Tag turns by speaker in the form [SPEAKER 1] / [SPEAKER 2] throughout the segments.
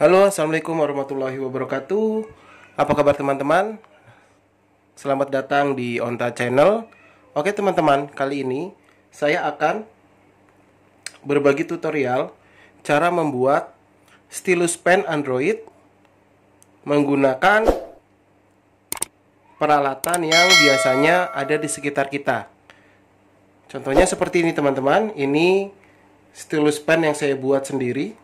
[SPEAKER 1] Halo, assalamualaikum warahmatullahi wabarakatuh. Apa kabar teman-teman? Selamat datang di Onta Channel. Oke teman-teman, kali ini saya akan berbagi tutorial cara membuat stylus pen Android menggunakan peralatan yang biasanya ada di sekitar kita. Contohnya seperti ini teman-teman, ini stylus pen yang saya buat sendiri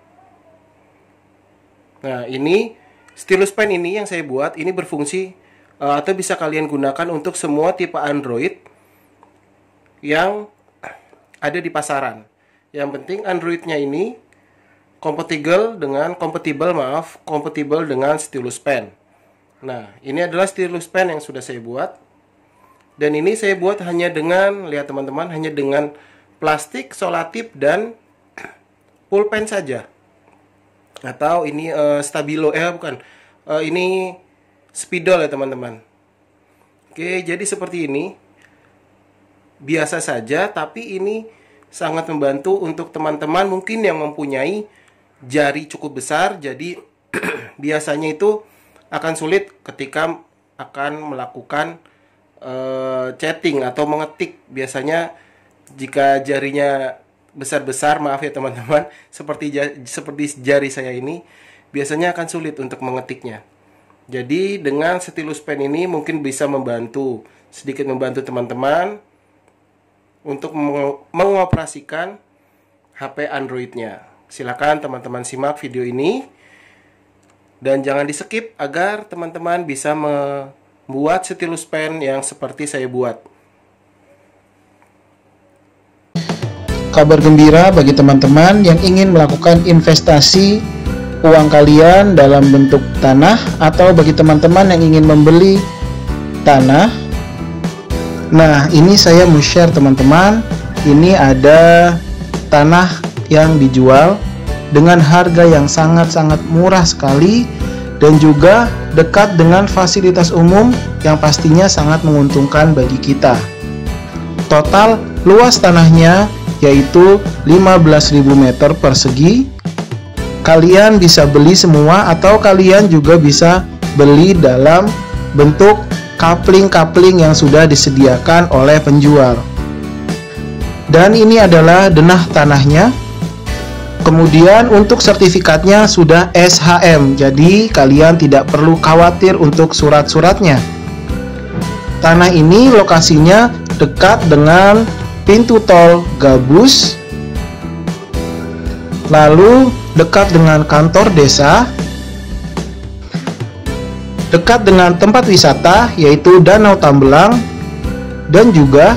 [SPEAKER 1] Nah, ini stylus pen ini yang saya buat ini berfungsi uh, atau bisa kalian gunakan untuk semua tipe Android yang ada di pasaran. Yang penting Androidnya ini kompatibel dengan kompatibel maaf kompatibel dengan stylus pen. Nah, ini adalah stylus pen yang sudah saya buat. Dan ini saya buat hanya dengan lihat teman-teman hanya dengan plastik, solatip dan pulpen saja atau ini uh, stabilo eh bukan uh, ini spidol ya teman-teman oke jadi seperti ini biasa saja tapi ini sangat membantu untuk teman-teman mungkin yang mempunyai jari cukup besar jadi biasanya itu akan sulit ketika akan melakukan uh, chatting atau mengetik biasanya jika jarinya besar-besar maaf ya teman-teman seperti seperti jari saya ini biasanya akan sulit untuk mengetiknya. Jadi dengan stylus pen ini mungkin bisa membantu sedikit membantu teman-teman untuk mengoperasikan HP Androidnya. Silakan teman-teman simak video ini dan jangan di skip agar teman-teman bisa membuat stylus pen yang seperti saya buat. kabar gembira bagi teman-teman yang ingin melakukan investasi uang kalian dalam bentuk tanah atau bagi teman-teman yang ingin membeli tanah. Nah, ini saya mau share teman-teman, ini ada tanah yang dijual dengan harga yang sangat-sangat murah sekali dan juga dekat dengan fasilitas umum yang pastinya sangat menguntungkan bagi kita. Total Luas tanahnya yaitu 15.000 meter persegi. Kalian bisa beli semua atau kalian juga bisa beli dalam bentuk kapling-kapling yang sudah disediakan oleh penjual. Dan ini adalah denah tanahnya. Kemudian untuk sertifikatnya sudah SHM, jadi kalian tidak perlu khawatir untuk surat-suratnya. Tanah ini lokasinya dekat dengan pintu tol Gabus, lalu dekat dengan kantor desa, dekat dengan tempat wisata yaitu Danau Tambelang, dan juga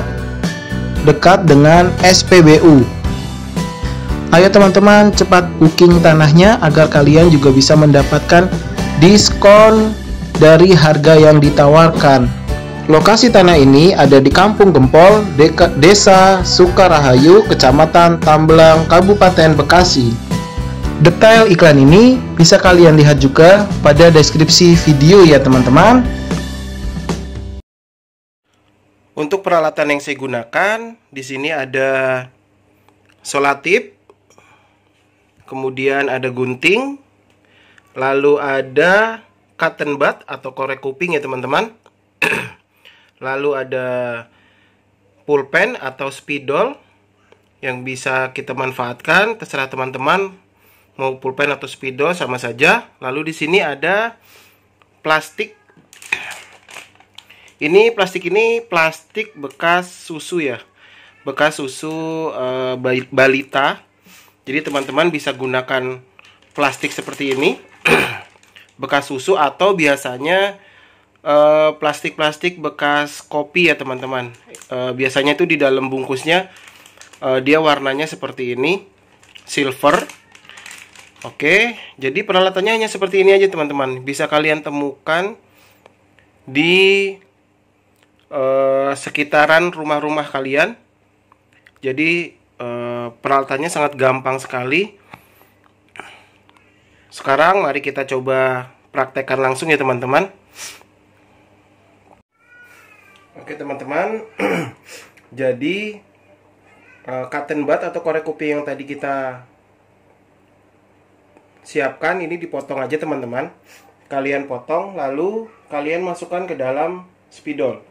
[SPEAKER 1] dekat dengan SPBU. Ayo teman-teman cepat booking tanahnya agar kalian juga bisa mendapatkan diskon dari harga yang ditawarkan. Lokasi tanah ini ada di Kampung Gempol, Deka, Desa Sukarahayu, Kecamatan Tambelang, Kabupaten Bekasi. Detail iklan ini bisa kalian lihat juga pada deskripsi video ya teman-teman. Untuk peralatan yang saya gunakan, di sini ada solatip, kemudian ada gunting, lalu ada cotton bud atau korek kuping ya teman-teman. Lalu ada pulpen atau spidol yang bisa kita manfaatkan terserah teman-teman mau pulpen atau spidol sama saja. Lalu di sini ada plastik. Ini plastik ini plastik bekas susu ya. Bekas susu e, balita. Jadi teman-teman bisa gunakan plastik seperti ini bekas susu atau biasanya Eh, plastik-plastik uh, bekas kopi ya teman-teman uh, biasanya itu di dalam bungkusnya uh, dia warnanya seperti ini silver oke okay. jadi peralatannya hanya seperti ini aja teman-teman bisa kalian temukan di uh, sekitaran rumah-rumah kalian jadi uh, peralatannya sangat gampang sekali sekarang mari kita coba praktekkan langsung ya teman-teman Oke teman-teman, jadi uh, cotton bud atau korek kopi yang tadi kita siapkan ini dipotong aja teman-teman. Kalian potong lalu kalian masukkan ke dalam spidol.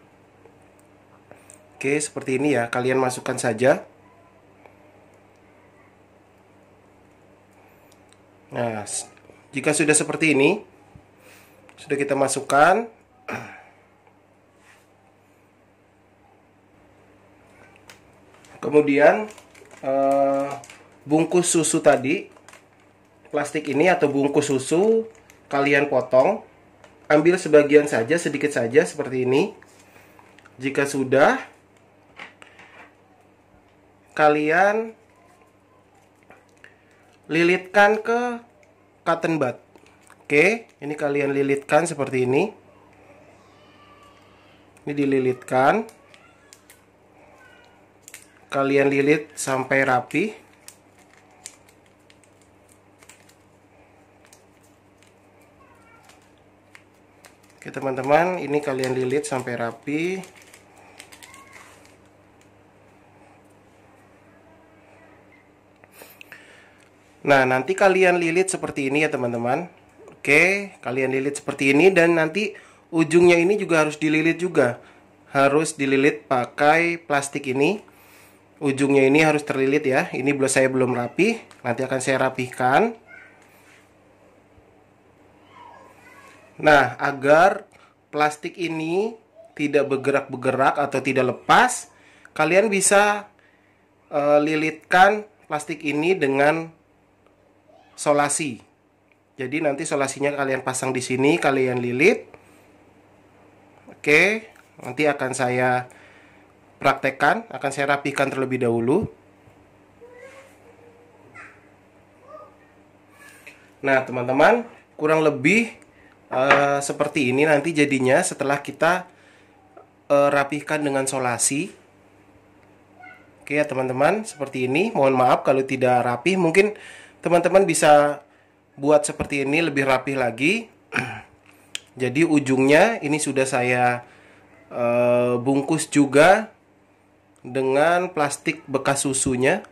[SPEAKER 1] Oke, seperti ini ya. Kalian masukkan saja. Nah, jika sudah seperti ini, sudah kita masukkan Kemudian eh, bungkus susu tadi, plastik ini atau bungkus susu kalian potong, ambil sebagian saja, sedikit saja seperti ini. Jika sudah, kalian lilitkan ke cotton bud. Oke, ini kalian lilitkan seperti ini. Ini dililitkan kalian lilit sampai rapi oke teman-teman ini kalian lilit sampai rapi nah nanti kalian lilit seperti ini ya teman-teman oke kalian lilit seperti ini dan nanti ujungnya ini juga harus dililit juga harus dililit pakai plastik ini ujungnya ini harus terlilit ya ini belum saya belum rapi nanti akan saya rapihkan nah agar plastik ini tidak bergerak-bergerak atau tidak lepas kalian bisa uh, lilitkan plastik ini dengan solasi jadi nanti solasinya kalian pasang di sini kalian lilit oke nanti akan saya praktekkan, akan saya rapikan terlebih dahulu. Nah, teman-teman, kurang lebih uh, seperti ini nanti jadinya setelah kita uh, eh, rapihkan dengan solasi. Oke ya, teman-teman, seperti ini. Mohon maaf kalau tidak rapi, mungkin teman-teman bisa buat seperti ini lebih rapih lagi. Jadi ujungnya ini sudah saya uh, bungkus juga dengan plastik bekas susunya.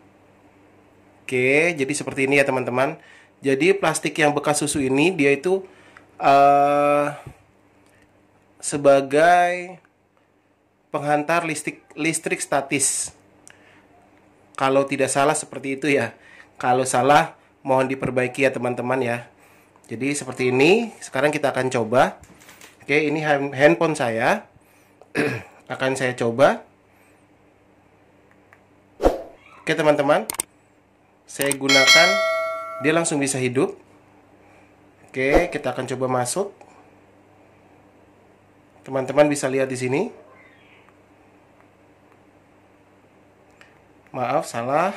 [SPEAKER 1] Oke, jadi seperti ini ya teman-teman. Jadi plastik yang bekas susu ini dia itu uh, sebagai penghantar listrik listrik statis. Kalau tidak salah seperti itu ya. Kalau salah mohon diperbaiki ya teman-teman ya. Jadi seperti ini. Sekarang kita akan coba. Oke, ini handphone saya. akan saya coba. Oke teman-teman, saya gunakan dia langsung bisa hidup. Oke, kita akan coba masuk. Teman-teman bisa lihat di sini. Maaf, salah.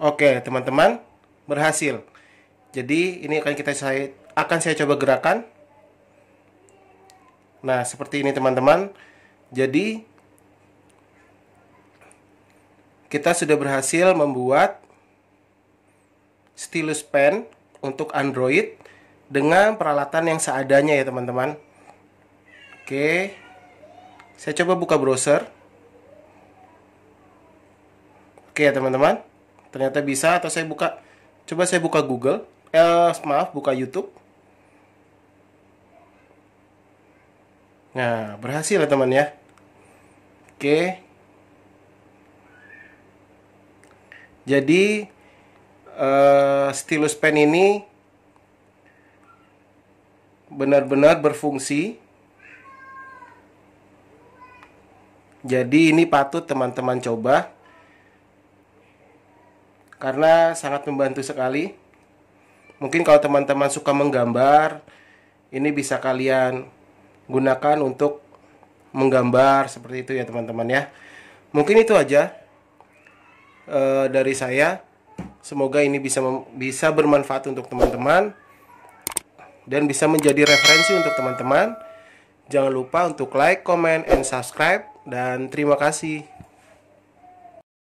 [SPEAKER 1] Oke, teman-teman, berhasil. Jadi, ini akan kita saya akan saya coba gerakan Nah, seperti ini teman-teman. Jadi kita sudah berhasil membuat stylus pen untuk Android dengan peralatan yang seadanya ya teman-teman. Oke. Saya coba buka browser. Oke ya teman-teman. Ternyata bisa atau saya buka coba saya buka Google. Eh maaf, buka YouTube. Nah, berhasil ya teman ya. Oke. Jadi uh, stylus pen ini benar-benar berfungsi. Jadi ini patut teman-teman coba karena sangat membantu sekali. Mungkin kalau teman-teman suka menggambar, ini bisa kalian gunakan untuk menggambar seperti itu ya teman-teman ya mungkin itu aja e, dari saya semoga ini bisa bisa bermanfaat untuk teman-teman dan bisa menjadi referensi untuk teman-teman jangan lupa untuk like comment and subscribe dan terima kasih